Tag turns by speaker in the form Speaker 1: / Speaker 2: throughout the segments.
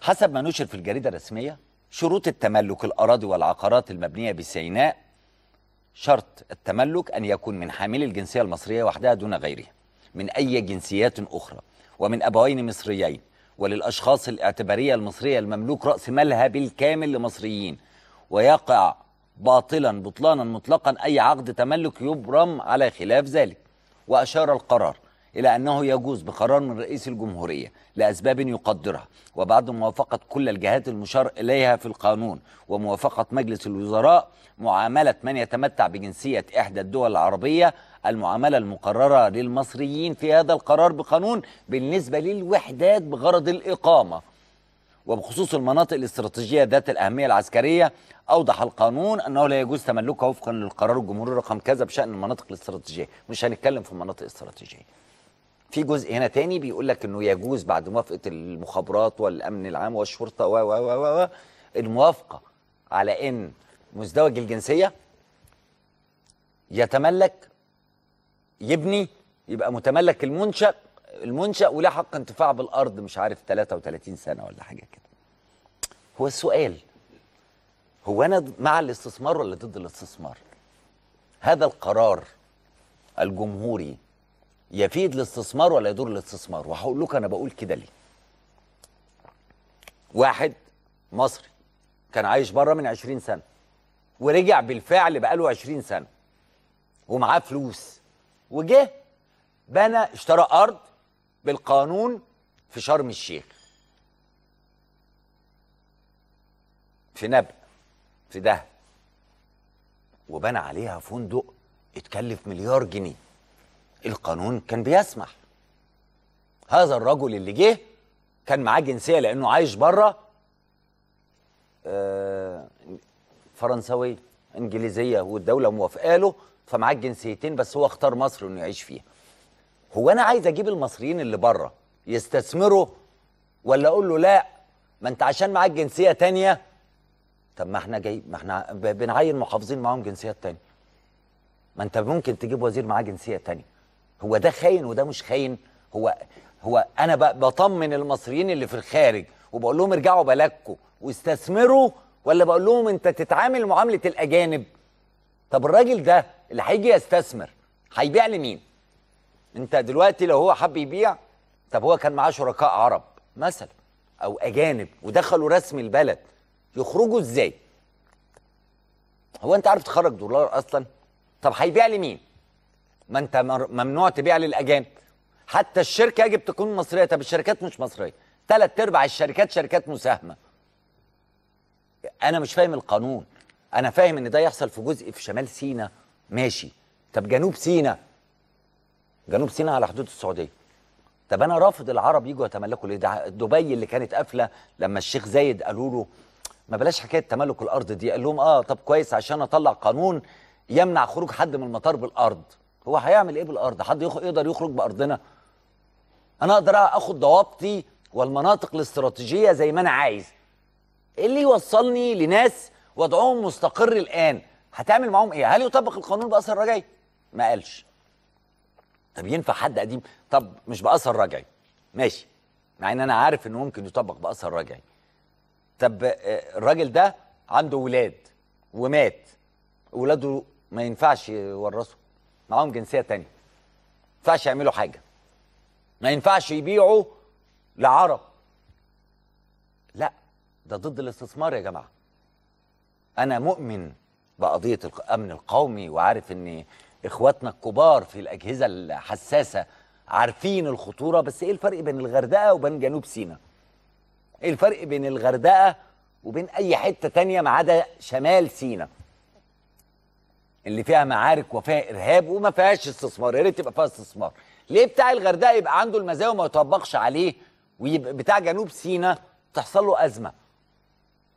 Speaker 1: حسب ما نشر في الجريدة الرسمية شروط التملك الأراضي والعقارات المبنية بسيناء شرط التملك أن يكون من حامل الجنسية المصرية وحدها دون غيره من أي جنسيات أخرى ومن أبوين مصريين وللأشخاص الاعتبارية المصرية المملوك رأس مالها بالكامل لمصريين ويقع باطلا بطلانا مطلقا أي عقد تملك يبرم على خلاف ذلك وأشار القرار إلى أنه يجوز بقرار من رئيس الجمهورية لأسباب يقدرها وبعد موافقة كل الجهات المشار إليها في القانون وموافقة مجلس الوزراء معاملة من يتمتع بجنسية إحدى الدول العربية المعاملة المقررة للمصريين في هذا القرار بقانون بالنسبة للوحدات بغرض الإقامة وبخصوص المناطق الاستراتيجية ذات الأهمية العسكرية أوضح القانون أنه لا يجوز تملكها وفقا للقرار الجمهوري رقم كذا بشأن المناطق الاستراتيجية مش هنتكلم في المناطق الاستراتيجيه في جزء هنا تاني بيقول لك أنه يجوز بعد موافقة المخابرات والأمن العام والشرطة و و و و الموافقة على أن مزدوج الجنسية يتملك يبني يبقى متملك المنشأ المنشأ وله حق انتفاع بالأرض مش عارف 33 سنة ولا حاجة كده هو السؤال هو أنا مع الاستثمار ولا ضد الاستثمار هذا القرار الجمهوري يفيد الاستثمار ولا يضر الاستثمار وهقول لكم أنا بقول كده ليه واحد مصري كان عايش بره من 20 سنة ورجع بالفعل بقاله 20 سنة ومعاه فلوس وجه بنى اشترى ارض بالقانون في شرم الشيخ في نبأ في ده وبنى عليها فندق اتكلف مليار جنيه القانون كان بيسمح هذا الرجل اللي جه كان معاه جنسيه لانه عايش بره آه فرنسويه انجليزيه والدوله موافقه له فمعاه الجنسيتين بس هو اختار مصر انه يعيش فيها هو انا عايز اجيب المصريين اللي بره يستثمروا ولا اقول له لا ما انت عشان معاك جنسيه تانية طب ما احنا جاي ما احنا بنعين محافظين معاهم جنسيات تانية ما انت ممكن تجيب وزير معاه جنسيه تانية هو ده خاين وده مش خاين هو هو انا بطمن المصريين اللي في الخارج وبقول لهم ارجعوا بلدكم واستثمروا ولا بقول لهم انت تتعامل معامله الاجانب طب الراجل ده اللي هيجي يستثمر هيبيع لمين انت دلوقتي لو هو حب يبيع طب هو كان معاه شركاء عرب مثلا او اجانب ودخلوا رسم البلد يخرجوا ازاي هو انت عارف تخرج دولار اصلا طب هيبيع لمين ما انت ممنوع تبيع للاجانب حتى الشركه يجب تكون مصريه طب الشركات مش مصريه ثلاث ارباع الشركات شركات مساهمه انا مش فاهم القانون انا فاهم ان ده يحصل في جزء في شمال سينا ماشي طب جنوب سينا جنوب سيناء على حدود السعوديه طب انا رافض العرب يجوا يتملكوا ليه ده دبي اللي كانت قافله لما الشيخ زايد قالوا له ما بلاش حكايه تملك الارض دي قال لهم اه طب كويس عشان اطلع قانون يمنع خروج حد من المطار بالارض هو هيعمل ايه بالارض حد يقدر يخرج بارضنا انا اقدر اخد ضوابطي والمناطق الاستراتيجيه زي ما انا عايز ايه اللي يوصلني لناس وضعهم مستقر الان هتعمل معاهم ايه هل يطبق القانون باثر رجعي ما قالش طب ينفع حد قديم طب مش باثر رجعي ماشي مع ان انا عارف انه ممكن يطبق باثر رجعي طب آه، الراجل ده عنده ولاد ومات ولاده ما ينفعش يورثوا معاهم جنسيه تانية ما ينفعش يعملوا حاجه ما ينفعش يبيعوا لعرب لا ده ضد الاستثمار يا جماعه انا مؤمن بقضيه الامن القومي وعارف ان اخواتنا الكبار في الاجهزه الحساسه عارفين الخطوره بس ايه الفرق بين الغردقه وبين جنوب سيناء ايه الفرق بين الغردقه وبين اي حته تانية ما عدا شمال سيناء اللي فيها معارك وفيها ارهاب وما فيهاش استثمار يا ريت تبقى فيها استثمار ليه بتاع الغردقه يبقى عنده المزايا وما يطبقش عليه ويبقى بتاع جنوب سيناء تحصل له ازمه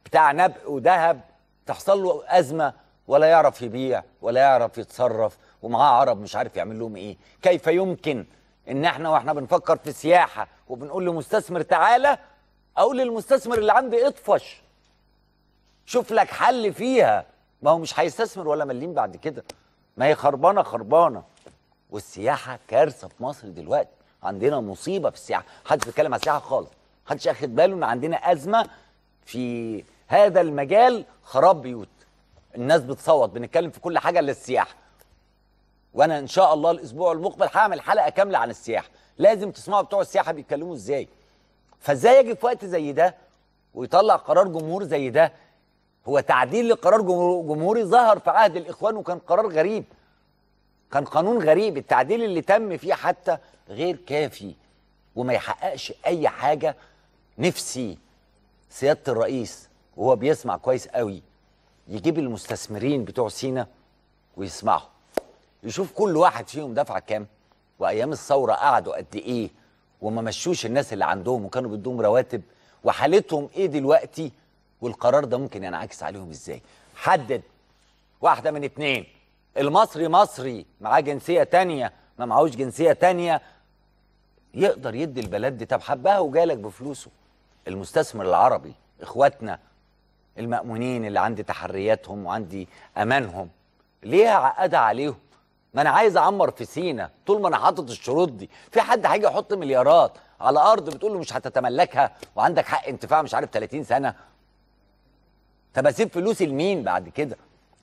Speaker 1: بتاع نبق ودهب تحصل له ازمه ولا يعرف يبيع ولا يعرف يتصرف ومعاه عرب مش عارف يعمل لهم ايه كيف يمكن ان احنا واحنا بنفكر في سياحه وبنقول لمستثمر تعالى اقول للمستثمر اللي عندي اطفش شوف لك حل فيها ما هو مش هيستثمر ولا مليم بعد كده ما هي خربانه خربانه والسياحه كارثه في مصر دلوقتي عندنا مصيبه في السياحه حدش بيتكلم على السياحه خالص حدش اخد باله ان عندنا ازمه في هذا المجال خراب بيوت الناس بتصوت بنتكلم في كل حاجه الا السياحه وانا ان شاء الله الاسبوع المقبل هعمل حلقه كامله عن السياحه لازم تسمعوا بتوع السياحه بيتكلموا ازاي فازاي يجي في وقت زي ده ويطلع قرار جمهور زي ده هو تعديل لقرار جمهوري ظهر في عهد الاخوان وكان قرار غريب كان قانون غريب التعديل اللي تم فيه حتى غير كافي وما يحققش اي حاجه نفسي سياده الرئيس وهو بيسمع كويس قوي يجيب المستثمرين بتوع سينا ويسمعهم يشوف كل واحد فيهم دفع كام وايام الثوره قعدوا قد ايه وما مشوش الناس اللي عندهم وكانوا بيدوهم رواتب وحالتهم ايه دلوقتي والقرار ده ممكن ينعكس عليهم ازاي حدد واحده من اتنين المصري مصري معاه جنسيه تانية ما معهوش جنسيه تانية يقدر يدي البلد دي طب حبها وجالك بفلوسه المستثمر العربي اخواتنا المأمونين اللي عندي تحرياتهم وعندي امانهم ليه عقد عليهم ما انا عايز اعمر في سينا طول ما انا حاطط الشروط دي في حد هيجي يحط مليارات على ارض بتقول له مش هتتملكها وعندك حق انتفاع مش عارف 30 سنه طب اسيب فلوسي لمين بعد كده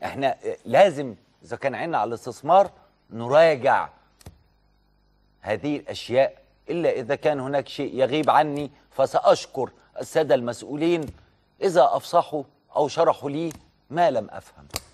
Speaker 1: احنا آه، لازم اذا كان عنا على الاستثمار نراجع هذه الاشياء الا اذا كان هناك شيء يغيب عني فساشكر الساده المسؤولين اذا افصحوا او شرحوا لي ما لم افهم